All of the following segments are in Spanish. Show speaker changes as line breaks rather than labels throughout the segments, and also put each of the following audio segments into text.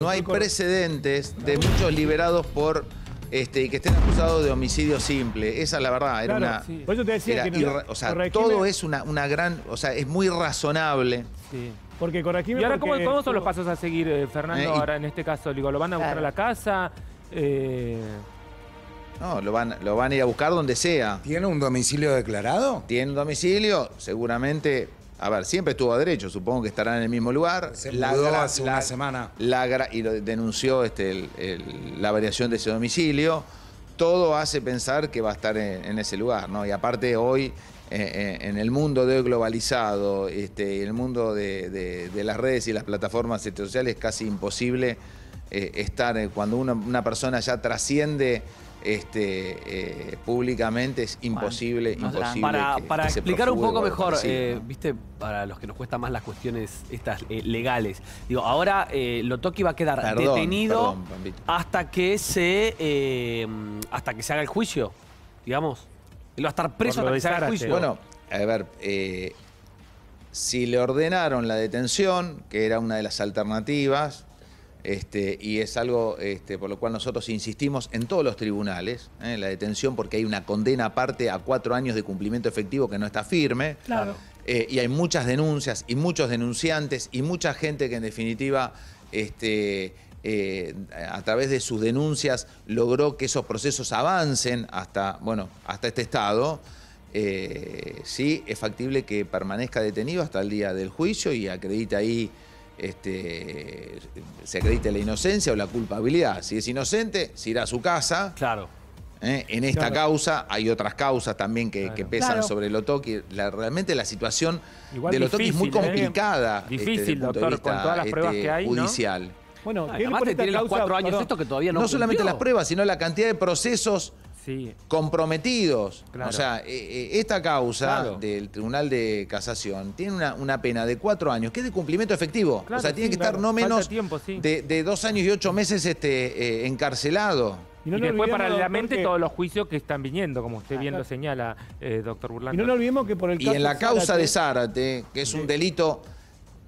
No hay precedentes de muchos liberados por este, y que estén acusados de homicidio simple. Esa la verdad, era Por eso te decía que no, o sea, todo es una, gran. O sea, es muy razonable. Sí. Porque ¿Y ahora ¿cómo, son los pasos a seguir, eh, Fernando? Eh, ahora en este caso, digo, ¿lo van a buscar a la casa? Eh, no, lo van, lo van a ir a buscar donde sea. ¿Tiene un domicilio declarado? Tiene un domicilio, seguramente a ver, siempre estuvo a derecho, supongo que estará en el mismo lugar. la semana. y denunció este, la variación de ese domicilio. Todo hace pensar que va a estar en, ese lugar, ¿no? Y aparte hoy, eh, eh, en el mundo de hoy globalizado, este, el mundo de, de las redes y las plataformas sociales, es casi imposible eh, estar, eh, cuando una, persona ya trasciende este, eh, públicamente, es imposible, imposible. Para, explicar un poco mejor, viste, para los que nos cuesta más las cuestiones estas legales, digo, ahora Lotoki va a quedar detenido hasta que se hasta que se haga el juicio, digamos. Él va a estar preso hasta que se haga el juicio. Bueno, a ver, si le ordenaron la detención, que era una de las alternativas, este, y es algo este, por lo cual nosotros insistimos en todos los tribunales, ¿eh? la detención, porque hay una condena aparte a cuatro años de cumplimiento efectivo que no está firme. Eh, y hay muchas denuncias y muchos denunciantes y mucha gente que en definitiva este, eh, a través de sus denuncias logró que esos procesos avancen hasta, bueno, hasta este estado. sí, es factible que permanezca detenido hasta el día del juicio y acredita ahí este, se acredite la inocencia o la culpabilidad. Si es inocente, se irá a su casa. Claro. ¿Eh? En esta causa hay otras causas también que, pesan sobre el La, realmente la situación del de es muy ¿eh? complicada. Este, difícil, doctor, con todas las pruebas este, que hay. Bueno, ah, además tiene los cuatro años esto que todavía no No solamente las pruebas, sino la cantidad de procesos comprometidos. O sea, eh, eh, esta causa del Tribunal de Casación tiene una, pena de cuatro años, que es de cumplimiento efectivo. o sea, tiene que estar no menos de, dos años y ocho meses este, eh, encarcelado. Y, no después paralelamente todos los juicios que están viniendo, como usted bien señala, doctor Burlando. Y no olvidemos que por el caso en la causa de Zárate, que es un delito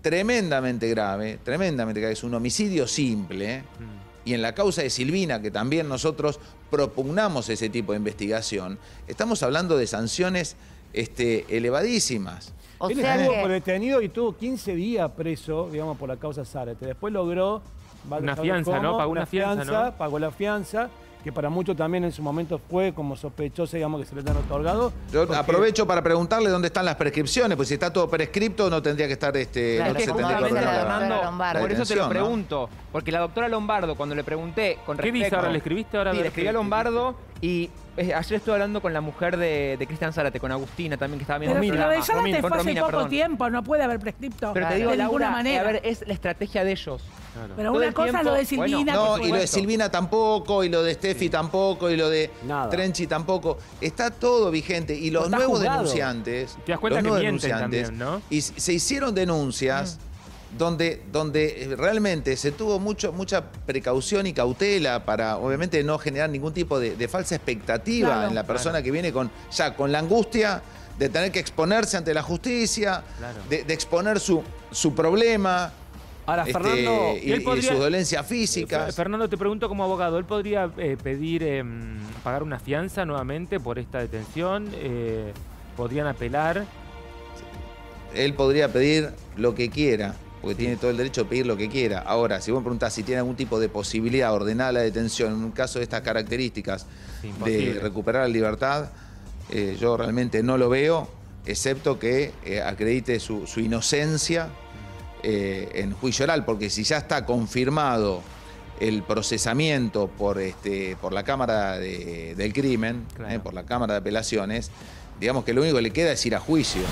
tremendamente grave, tremendamente grave, es un homicidio simple, mm y en la causa de Silvina, que también nosotros propugnamos ese tipo de investigación, estamos hablando de sanciones este, elevadísimas. Él sea estuvo detenido y tuvo 15 días preso, digamos, por la causa Zárate. Después logró... Una fianza, ¿no? Pagó una, fianza, Pagó la fianza que para muchos también en su momento fue como sospechoso, digamos, que se le han otorgado. Yo aprovecho para preguntarle dónde están las prescripciones, pues si está todo prescripto no tendría que estar este. no Lombardo, Por eso te lo pregunto, porque la doctora Lombardo, cuando le pregunté con respecto. ¿Qué ahora le escribiste ahora? le escribí a Lombardo y eh, ayer estuve hablando con la mujer de, Cristian Zárate, con Agustina también, que estaba viendo Pero Romina, Zárate fue hace poco tiempo, no puede haber prescripto. Pero te digo, de alguna eh, manera. a ver, es la estrategia de ellos. Pero una cosa lo de Silvina. no, y lo de Silvina tampoco, y lo de Steffi tampoco, y lo de Trenchi tampoco. Está todo vigente. Y los nuevos denunciantes. Te das cuenta que mienten también, ¿no? Y se hicieron denuncias. Mm. Donde, donde, eh, realmente se tuvo mucho, mucha precaución y cautela para obviamente no generar ningún tipo de, falsa expectativa en la persona que viene con ya con la angustia de tener que exponerse ante la justicia, de, exponer su, su problema, Ahora, este, Fernando. Y, su dolencia eh, Fernando, te pregunto como abogado, ¿él podría eh, pedir em, pagar una fianza nuevamente por esta detención? Eh, ¿Podrían apelar? Él podría pedir lo que quiera, porque tiene todo el derecho a pedir lo que quiera. Ahora, si vos me preguntás si tiene algún tipo de posibilidad ordenada la detención en un caso de estas características de recuperar la libertad, yo realmente no lo veo, excepto que acredite su inocencia eh, en juicio oral, porque si ya está confirmado el procesamiento por, este, por la Cámara del Crimen, eh, por la Cámara de Apelaciones, digamos que lo único que le queda es ir a juicio.